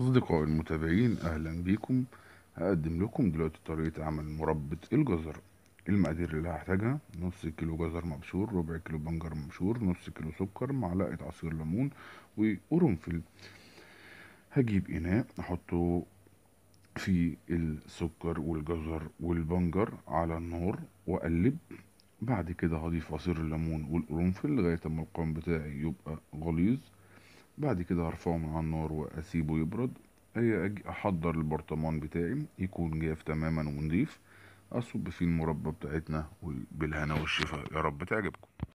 أصدقائي المتابعين أهلا بيكم هقدم لكم دلوقتي طريقة عمل مربة الجزر المقادير اللي هحتاجها نص كيلو جزر مبشور ربع كيلو بنجر مبشور نص كيلو سكر معلقة عصير ليمون وقرنفل هجيب إناء أحطه في السكر والجزر والبنجر على النار وأقلب بعد كده هضيف عصير الليمون والقرنفل لغاية ما القوام بتاعي يبقى غليظ بعد كده هرفعه من على النار واسيبه يبرد اي اجي احضر البرطمان بتاعي يكون جاف تماما ونضيف اصب فيه المربى بتاعتنا بالهنا والشفاء يا رب تعجبكم